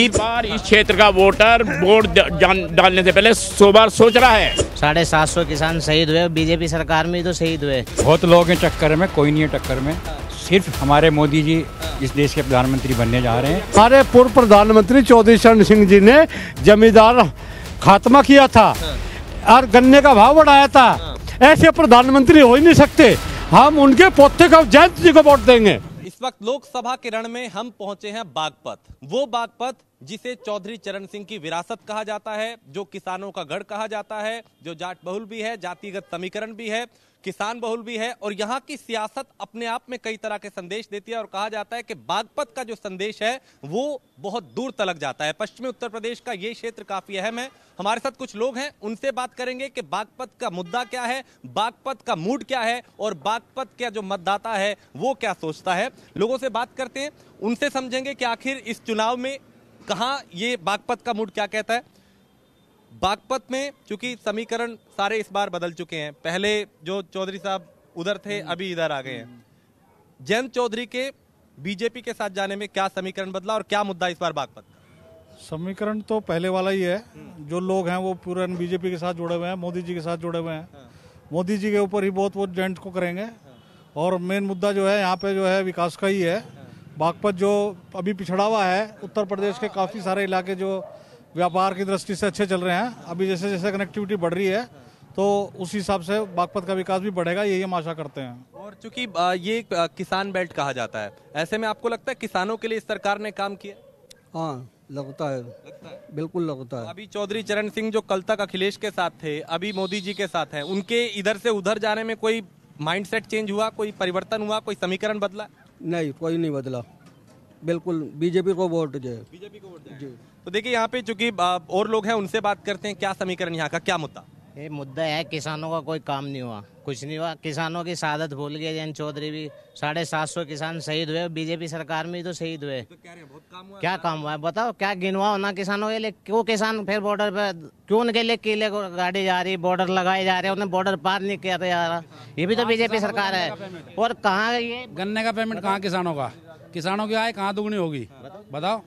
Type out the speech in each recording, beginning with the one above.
बार इस क्षेत्र का वोटर वोट डालने से पहले सो बार सोच रहा है साढ़े सात सौ किसान शहीद हुए बीजेपी सरकार में तो शहीद हुए बहुत लोग हैं चक्कर में कोई नहीं है टक्कर में सिर्फ हमारे मोदी जी इस देश के प्रधानमंत्री बनने जा रहे हैं हमारे पूर्व प्रधानमंत्री चौधरी चरण सिंह जी ने जमींदार खात्मा किया था और गन्ने का भाव बढ़ाया था ऐसे प्रधानमंत्री हो ही नहीं सकते हम उनके पोते का जयंत जी को वोट देंगे वक्त लोकसभा के रण में हम पहुंचे हैं बागपत वो बागपत जिसे चौधरी चरण सिंह की विरासत कहा जाता है जो किसानों का गढ़ कहा जाता है जो जाट बहुल भी है जातिगत समीकरण भी है किसान बहुल भी है और यहाँ की सियासत अपने आप में कई तरह के संदेश देती है और कहा जाता है कि बागपत का जो संदेश है वो बहुत दूर तलक जाता है पश्चिमी उत्तर प्रदेश का ये क्षेत्र काफी अहम है हमारे साथ कुछ लोग हैं उनसे बात करेंगे कि बागपत का मुद्दा क्या है बागपत का मूड क्या है और बागपत का जो मतदाता है वो क्या सोचता है लोगों से बात करते हैं उनसे समझेंगे कि आखिर इस चुनाव में कहाँ ये बागपत का मूड क्या कहता है बागपत में चूंकि समीकरण सारे इस बार बदल चुके हैं पहले जो चौधरी साहब उधर थे हम्म। अभी इधर आ गए हैं हम्म। जयंत चौधरी के बीजेपी के साथ जाने में क्या समीकरण बदला और क्या मुद्दा इस बार बागपत का समीकरण तो पहले वाला ही है हम्म। जो लोग हैं वो पूरे बीजेपी के साथ जुड़े हुए हैं मोदी जी के साथ जुड़े हुए हैं हाँ। मोदी जी के ऊपर ही बहुत वो जेंट को करेंगे हाँ। और मेन मुद्दा जो है यहाँ पे जो है विकास का ही है हाँ। बागपत जो अभी पिछड़ा हुआ है उत्तर प्रदेश के काफ़ी सारे इलाके जो व्यापार की दृष्टि से अच्छे चल रहे हैं अभी जैसे जैसे कनेक्टिविटी बढ़ रही है तो उस हिसाब से बागपत का विकास भी बढ़ेगा यही हम आशा करते हैं और चूंकि ये किसान बेल्ट कहा जाता है ऐसे में आपको लगता है किसानों के लिए सरकार ने काम किया हाँ लगता है लगता है बिल्कुल लगता है अभी चौधरी चरण सिंह जो कल तक अखिलेश के साथ थे अभी मोदी जी के साथ हैं उनके इधर से उधर जाने में कोई माइंडसेट चेंज हुआ कोई परिवर्तन हुआ कोई समीकरण बदला नहीं कोई नहीं बदला बिल्कुल बीजेपी को वोट जाए बीजेपी को वोट जी तो देखिए यहाँ पे चूंकि और लोग हैं उनसे बात करते हैं क्या समीकरण यहाँ का क्या मुद्दा ये मुद्दा है किसानों का कोई काम नहीं हुआ कुछ नहीं हुआ किसानों की शादत भूल गए जैन चौधरी भी साढ़े सात सौ किसान शहीद हुए बीजेपी सरकार में तो शहीद हुए तो क्या, काम हुआ, क्या काम हुआ है बताओ क्या गिनवाओ होना किसानों के लिए क्यों किसान फिर बॉर्डर पर क्यों उनके लिए किले को गाड़ी जा रही बॉर्डर लगाए जा रहे उन्हें बॉर्डर पार नहीं किया जा रहा ये भी तो बीजेपी सरकार है और कहाँ ये गन्ने का पेमेंट कहाँ किसानों का किसानों की आय कहाँ दुगनी होगी बताओ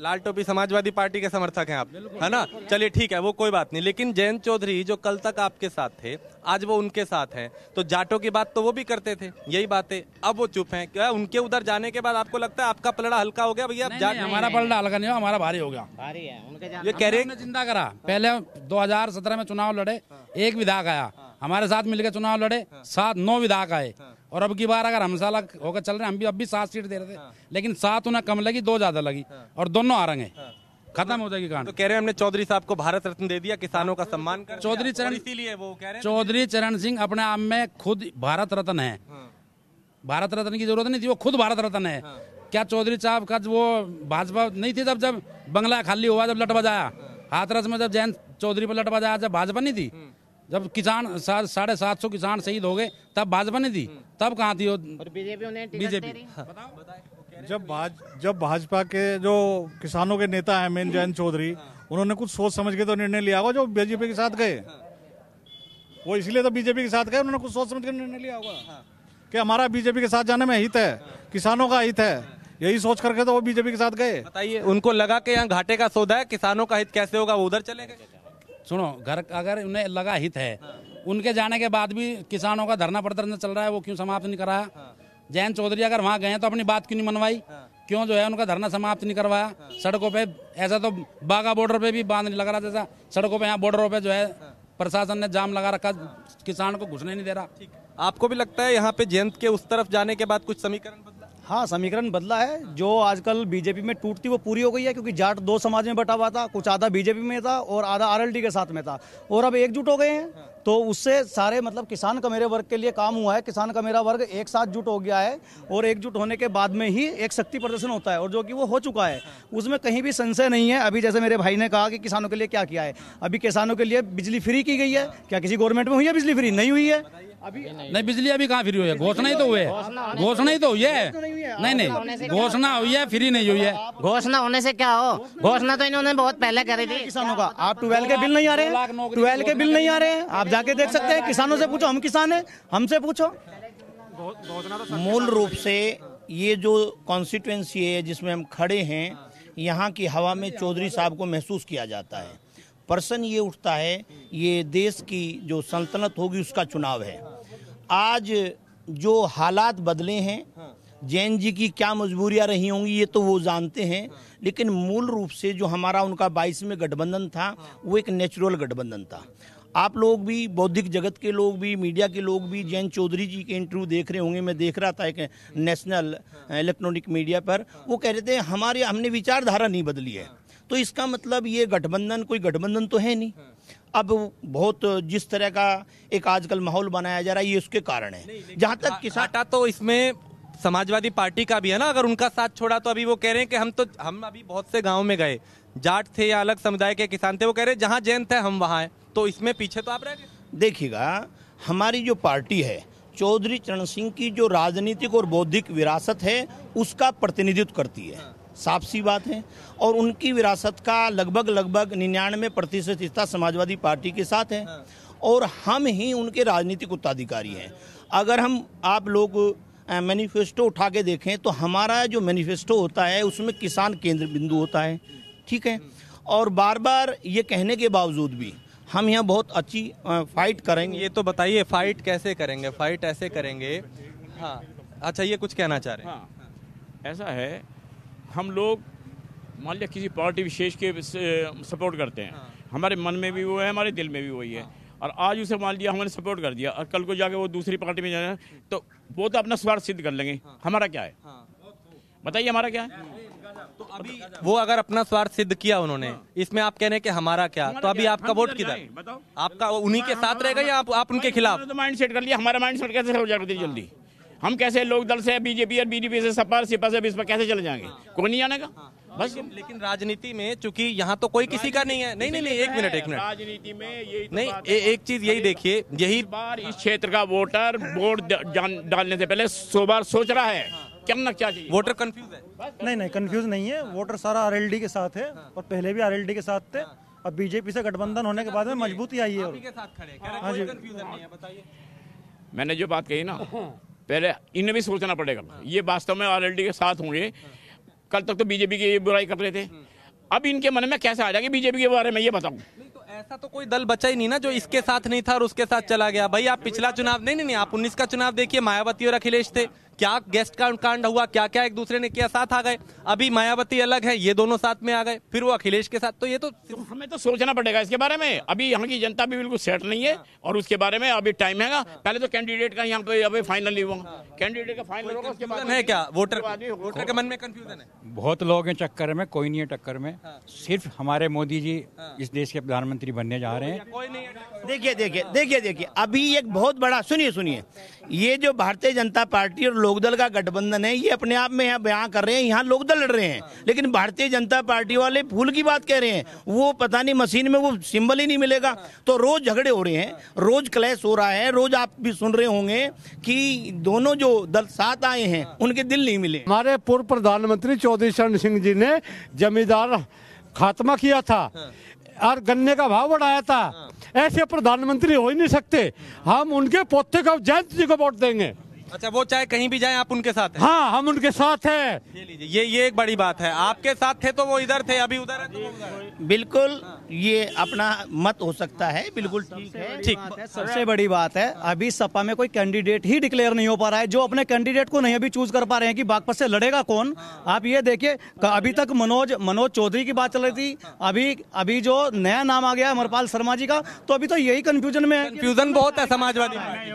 लाल टोपी समाजवादी पार्टी के समर्थक हैं आप है ना चलिए ठीक है वो कोई बात नहीं लेकिन जयंत चौधरी जो कल तक आपके साथ थे आज वो उनके साथ हैं तो जाटों की बात तो वो भी करते थे यही बातें अब वो चुप हैं क्या उनके उधर जाने के बाद आपको लगता है आपका पलड़ा हल्का हो गया भैया जाट हमारा पलड़ा हल्का नहीं हो हमारा भारी हो गया भारी है उनके ये कह रहे चिंता करा पहले दो में चुनाव लड़े हाँ। एक विधायक आया हाँ। हमारे साथ मिलकर चुनाव लड़े हाँ। सात नौ विधायक आए और अब की बार अगर हम होकर चल रहे हम भी अब भी सात सीट दे रहे थे हाँ। लेकिन सात उन्हें कम लगी दो ज्यादा लगी हाँ। और दोनों आ रंगे हाँ। खत्म हो जाएगी कहानी तो कह रहे हैं हमने चौधरी साहब को भारत रत्न दे दिया किसानों का सम्मान कर चौधरी चरण इसीलिए वो कह रहे चौधरी चरण सिंह अपने आप में खुद भारत रत्न है भारत रत्न की जरूरत नहीं थी वो खुद भारत रत्न है क्या चौधरी साहब का वो भाजपा नहीं थी जब जब बंगला खाली हुआ जब लटवा जाया हाथरस में जब जैन चौधरी पर लटवा जाया जब भाजपा नहीं थी हम्म। जब किसान साढ़े सात सौ किसान शहीद हो गए तब भाजपा ने दी हम्म। तब कहाँ थी बीजेपी हाँ। जब भाज जब भाजपा के जो किसानों के नेता है मेन जयंत चौधरी हाँ। उन्होंने कुछ सोच समझ के तो निर्णय लिया होगा जो बीजेपी के साथ गए हाँ। वो इसलिए तो बीजेपी के साथ गए उन्होंने कुछ सोच समझ के निर्णय लिया होगा कि हमारा बीजेपी के साथ जाने में हित है किसानों का हित है यही सोच करके तो वो बीजेपी के साथ गए बताइए उनको लगा कि यहाँ घाटे का सौदा है किसानों का हित कैसे होगा वो उधर चले गए सुनो घर अगर उन्हें लगा हित है हाँ। उनके जाने के बाद भी किसानों का धरना प्रदर्शन चल रहा है वो क्यों समाप्त नहीं कराया हाँ। जयंत चौधरी अगर वहाँ गए तो अपनी बात क्यों नहीं मनवाई हाँ। क्यों जो है उनका धरना समाप्त नहीं करवाया सड़कों पे ऐसा तो बागा बॉर्डर पे भी बांध नहीं लग रहा जैसा सड़कों पे यहाँ बॉर्डरों पे जो है प्रशासन ने जाम लगा रखा किसान को घुसने नहीं दे रहा आपको भी लगता है यहाँ पे जयंत के उस तरफ जाने के बाद कुछ समीकरण हाँ समीकरण बदला है जो आजकल बीजेपी में टूटती वो पूरी हो गई है क्योंकि जाट दो समाज में बटा हुआ था कुछ आधा बीजेपी में था और आधा आरएलडी के साथ में था और अब एकजुट हो गए हैं तो उससे सारे मतलब किसान कमेरे वर्ग के लिए काम हुआ है किसान कमेरा वर्ग एक साथ जुट हो गया है और एकजुट होने के बाद में ही एक शक्ति प्रदर्शन होता है और जो कि वो हो चुका है उसमें कहीं भी संशय नहीं है अभी जैसे मेरे भाई ने कहा कि किसानों के लिए क्या किया है अभी किसानों के लिए बिजली फ्री की गई है क्या किसी गवर्नमेंट में हुई है बिजली फ्री नहीं हुई है अभी नहीं बिजली अभी कहाँ फ्री हुई है घोषणा ही तो हुई है घोषणा ही तो हुई है नहीं नहीं घोषणा हुई है फ्री नहीं हुई है घोषणा होने से क्या हो घोषणा तो इन्होंने बहुत पहले करी थी किसानों का आप ट्वेल्व के बिल नहीं आ रहे ट्वेल्व के बिल नहीं आ रहे आप जाके देख सकते हैं किसानों से पूछो हम किसान हैं हमसे पूछो मूल रूप से ये जो कॉन्स्टिट्यूंसी है जिसमें हम खड़े हैं यहाँ की हवा में चौधरी साहब को महसूस किया जाता है प्रश्न ये उठता है ये देश की जो सल्तनत होगी उसका चुनाव है आज जो हालात बदले हैं जैन जी की क्या मजबूरियां रही होंगी ये तो वो जानते हैं लेकिन मूल रूप से जो हमारा उनका बाईसवें में गठबंधन था वो एक नेचुरल गठबंधन था आप लोग भी बौद्धिक जगत के लोग भी मीडिया के लोग भी जैन चौधरी जी के इंटरव्यू देख रहे होंगे मैं देख रहा था एक नेशनल इलेक्ट्रॉनिक मीडिया पर वो कह रहे थे हमारे हमने विचारधारा नहीं बदली है हाँ। तो इसका मतलब ये गठबंधन कोई गठबंधन तो है नहीं हाँ। अब बहुत जिस तरह का एक आजकल माहौल बनाया जा रहा है ये उसके कारण है जहाँ तक किसान तो इसमें समाजवादी पार्टी का भी है ना अगर उनका साथ छोड़ा तो अभी वो कह रहे हैं कि हम तो हम अभी बहुत से गाँव में गए जाट थे या अलग समुदाय के किसान थे वो कह रहे हैं जहाँ जैन थे हम वहाँ हैं तो इसमें पीछे तो आप रह गए देखिएगा हमारी जो पार्टी है चौधरी चरण सिंह की जो राजनीतिक और बौद्धिक विरासत है उसका प्रतिनिधित्व करती है साफ सी बात है और उनकी विरासत का लगभग लगभग निन्यानवे प्रतिशत हिस्सा समाजवादी पार्टी के साथ है हाँ। और हम ही उनके राजनीतिक उत्ताधिकारी हैं अगर हम आप लोग मैनिफेस्टो उठा के देखें तो हमारा जो मैनिफेस्टो होता है उसमें किसान केंद्र बिंदु होता है ठीक है और बार बार ये कहने के बावजूद भी हम यहाँ बहुत अच्छी फाइट करेंगे ये तो बताइए फाइट कैसे करेंगे फाइट ऐसे करेंगे हाँ अच्छा ये कुछ कहना चाह रहे हैं हाँ, ऐसा है हम लोग मान लिया किसी पार्टी विशेष के सपोर्ट करते हैं हाँ। हमारे मन में भी वो है हमारे दिल में भी वही है हाँ। और आज उसे मान लिया हमने सपोर्ट कर दिया और कल को जाके वो दूसरी पार्टी में जाना तो वो तो अपना स्वार्थ सिद्ध कर लेंगे हाँ। हमारा क्या है हाँ। बताइए हमारा क्या है तो अभी वो अगर अपना स्वार्थ सिद्ध किया उन्होंने हाँ। इसमें आप कह रहे हैं कि हमारा क्या हमारा तो अभी आपका वोट तो किधर आपका उन्हीं के साथ रहेगा या आप, आप उनके खिलाफ तो माइंड सेट कर लिया हमारा माइंड सेट कैसे हो जाएगा जल्दी हाँ। हम कैसे लोक दल से बीजेपी और बीजेपी से सपा सिपा से इस पर कैसे चले जाएंगे हाँ। कोई नहीं आने का बस लेकिन राजनीति में चूंकि यहाँ तो कोई किसी का नहीं है नहीं नहीं नहीं एक मिनट एक मिनट राजनीति में यही तो नहीं ए, एक चीज यही देखिए यही बार इस क्षेत्र का वोटर वोट डालने से पहले सो बार सोच रहा है करना क्या चाहिए वोटर कंफ्यूज है नहीं नहीं कंफ्यूज नहीं है वोटर सारा आर के साथ है हाँ। और पहले भी आर के साथ थे हाँ। अब बीजेपी से गठबंधन होने के बाद में मजबूती आई है हाँ जी मैंने जो बात कही ना हाँ। पहले इन्हें भी सोचना पड़ेगा ये वास्तव में आरएलडी के साथ होंगे कल तक तो बीजेपी की बुराई कर रहे थे अब इनके मन में कैसे आ जाएगी बीजेपी के बारे में ये बताऊं तो ऐसा तो कोई दल बचा ही नहीं ना जो इसके साथ नहीं था और उसके साथ चला गया भाई आप पिछला चुनाव नहीं नहीं नहीं आप उन्नीस का चुनाव देखिए मायावती और अखिलेश थे क्या गेस्ट का कांड हुआ क्या क्या एक दूसरे ने किया साथ आ गए अभी मायावती अलग है ये दोनों साथ में आ गए फिर वो अखिलेश के साथ तो ये तो, तो हमें तो सोचना पड़ेगा इसके बारे में अभी यहाँ की जनता भी बिल्कुल सेट नहीं है हाँ। और उसके बारे में अभी टाइम है हाँ। पहले तो कैंडिडेट का यहाँ पे अभी फाइनल नहीं हुआ कैंडिडेट हाँ। का फाइनल है क्या वोटर वोटर के मन में कंफ्यूजन है बहुत लोग हैं चक्कर में कोई नहीं है टक्कर में सिर्फ हमारे मोदी जी इस देश के प्रधानमंत्री बनने जा रहे हैं देखिए देखिए देखिए देखिए अभी एक बहुत बड़ा सुनिए सुनिए ये जो भारतीय जनता पार्टी और लोकदल का गठबंधन है ये अपने आप में यहाँ बयान कर रहे हैं यहाँ लोकदल लड़ रहे हैं लेकिन भारतीय जनता पार्टी वाले फूल की बात कह रहे हैं वो पता नहीं मशीन में वो सिंबल ही नहीं मिलेगा तो रोज झगड़े हो रहे हैं रोज क्लैश हो रहा है रोज आप भी सुन रहे होंगे कि दोनों जो दल साथ आए हैं उनके दिल नहीं मिले हमारे पूर्व प्रधानमंत्री चौधरी चरण सिंह जी ने जमींदार खात्मा किया था हाँ। और गन्ने का भाव बढ़ाया था हाँ। ऐसे प्रधानमंत्री हो ही नहीं सकते हम उनके पोते का जयंत जी को वोट देंगे अच्छा वो चाहे कहीं भी जाए आप उनके साथ हैं हाँ हम उनके साथ हैं ये ये एक बड़ी बात है आपके साथ थे तो वो इधर थे अभी उधर है तो वो बिल्कुल ये अपना मत हो सकता है बिल्कुल ठीक सबसे बड़ी बात है अभी सपा में कोई कैंडिडेट ही डिक्लेयर नहीं हो पा रहा है जो अपने कैंडिडेट को नहीं अभी चूज कर पा रहे हैं कि बागपत से लड़ेगा कौन आप ये देखिए अभी तक मनोज मनोज चौधरी की बात चल रही थी अभी अभी जो नया नाम आ गया अमरपाल शर्मा जी का तो अभी तो यही कंफ्यूजन में है कंफ्यूजन बहुत है समाजवादी